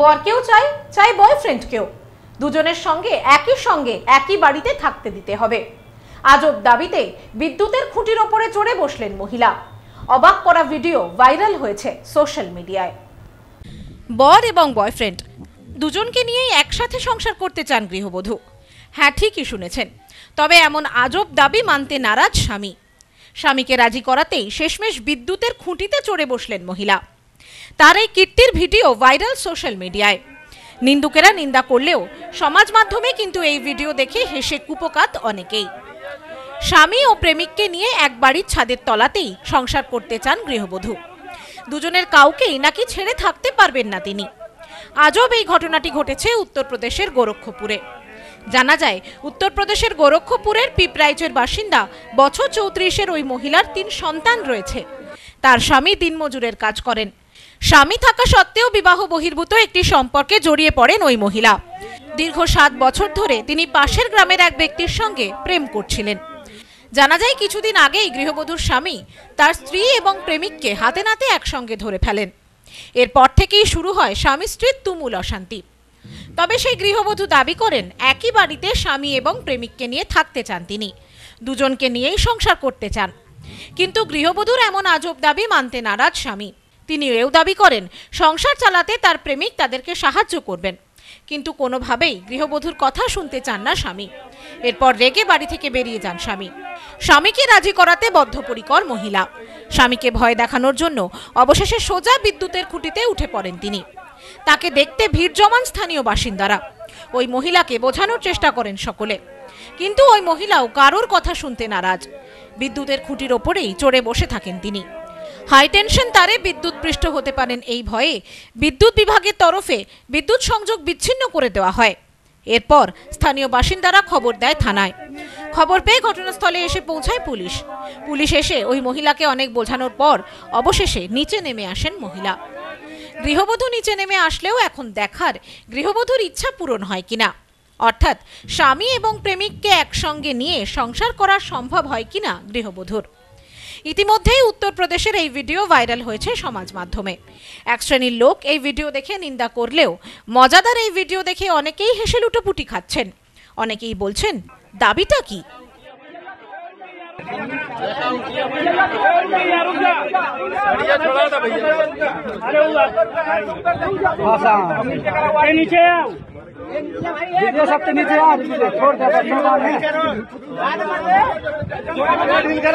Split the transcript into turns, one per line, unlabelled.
বরকেও চাই চাই বয়ফ্রেন্ডকেও দুজনের সঙ্গে একই সঙ্গে একই বাড়িতে থাকতে দিতে হবে আজব দাবিতে বিদ্যুতের খুঁটির ওপরে চড়ে বসলেন মহিলা অবাক করা ভিডিও ভাইরাল হয়েছে সোশ্যাল মিডিয়ায় বর এবং বয়ফ্রেন্ড দুজনকে নিয়েই একসাথে সংসার করতে চান গৃহবধূ হ্যাঁ ঠিকই শুনেছেন তবে এমন আজব দাবি মানতে নারাজ স্বামী স্বামীকে রাজি করাতেই শেষমেশ বিদ্যুতের খুঁটিতে চড়ে বসলেন মহিলা তার এই কীর্তির ভিডিও ভাইরাল সোশ্যাল মিডিয়ায় নিন্দুকেরা নিন্দা করলেও সমাজ মাধ্যমে কিন্তু এই ভিডিও দেখে হেসে কুপকাত অনেকেই স্বামী ও প্রেমিককে নিয়ে এক বাড়ির ছাদের তলাতেই সংসার করতে চান গৃহবধূ দুজনের কাউকেই নাকি ছেড়ে থাকতে পারবেন না তিনি আজব এই ঘটনাটি ঘটেছে উত্তরপ্রদেশের গোরক্ষপুরে জানা যায় উত্তরপ্রদেশের গোরক্ষপুরের পিপরাইচের বাসিন্দা বছর চৌত্রিশের ওই মহিলার তিন সন্তান রয়েছে তার স্বামী দিনমজুরের কাজ করেন স্বামী থাকা সত্ত্বেও বিবাহ বহির্ভূত একটি সম্পর্কে জড়িয়ে পড়েন ওই মহিলা দীর্ঘ সাত বছর ধরে তিনি পাশের গ্রামের এক ব্যক্তির সঙ্গে প্রেম করছিলেন জানা যায় কিছুদিন আগেই গৃহবধূর স্বামী তার স্ত্রী এবং প্রেমিককে হাতে নাতে একসঙ্গে ধরে ফেলেন এরপর থেকেই শুরু হয় স্বামী স্ত্রীর তুমুল অশান্তি তবে সেই গৃহবধূ দাবি করেন একই বাড়িতে স্বামী এবং প্রেমিককে নিয়ে থাকতে চান তিনি দুজনকে নিয়েই সংসার করতে চান কিন্তু গৃহবধূর এমন আজব দাবি মানতে নারাজ স্বামী তিনি এও দাবি করেন সংসার চালাতে তার প্রেমিক তাদেরকে সাহায্য করবেন কিন্তু কোনোভাবেই গৃহবধূর কথা শুনতে চান না স্বামী এরপর রেগে বাড়ি থেকে বেরিয়ে যান স্বামী স্বামীকে রাজি করাতে বদ্ধপরিকর মহিলা স্বামীকে ভয় দেখানোর জন্য অবশেষে সোজা বিদ্যুতের খুঁটিতে উঠে পড়েন তিনি তাকে দেখতে ভিড় জমান স্থানীয় বাসিন্দারা ওই মহিলাকে বোঝানোর চেষ্টা করেন সকলে কিন্তু ওই মহিলাও কারোর কথা শুনতে নারাজ বিদ্যুতের খুঁটির ওপরেই চড়ে বসে থাকেন তিনি হাইটেনশন তারে বিদ্যুৎপৃষ্ট হতে পারেন এই ভয়ে বিদ্যুৎ বিভাগের তরফে বিদ্যুৎ সংযোগ বিচ্ছিন্ন করে দেওয়া হয় এরপর স্থানীয় বাসিন্দারা খবর দেয় থানায় খবর পেয়ে ঘটনাস্থলে এসে পৌঁছায় পুলিশ পুলিশ এসে ওই মহিলাকে অনেক বোঝানোর পর অবশেষে নিচে নেমে আসেন মহিলা গৃহবধূ নিচে নেমে আসলেও এখন দেখার গৃহবধূর ইচ্ছা পূরণ হয় কিনা অর্থাৎ স্বামী এবং প্রেমিককে একসঙ্গে নিয়ে সংসার করা সম্ভব হয় কিনা গৃহবধূর ইতিমধ্যেই উত্তরপ্রদেশের এই ভিডিও ভাইরাল হয়েছে সমাজ মাধ্যমে এক শ্রেণীর লোক এই ভিডিও দেখে নিন্দা করলেও মজাদার এই ভিডিও দেখে অনেকেই হেসে লুটোপুটি খাচ্ছেন অনেকেই বলছেন দাবিটা কি
সবচেয়ে নিচে नीचे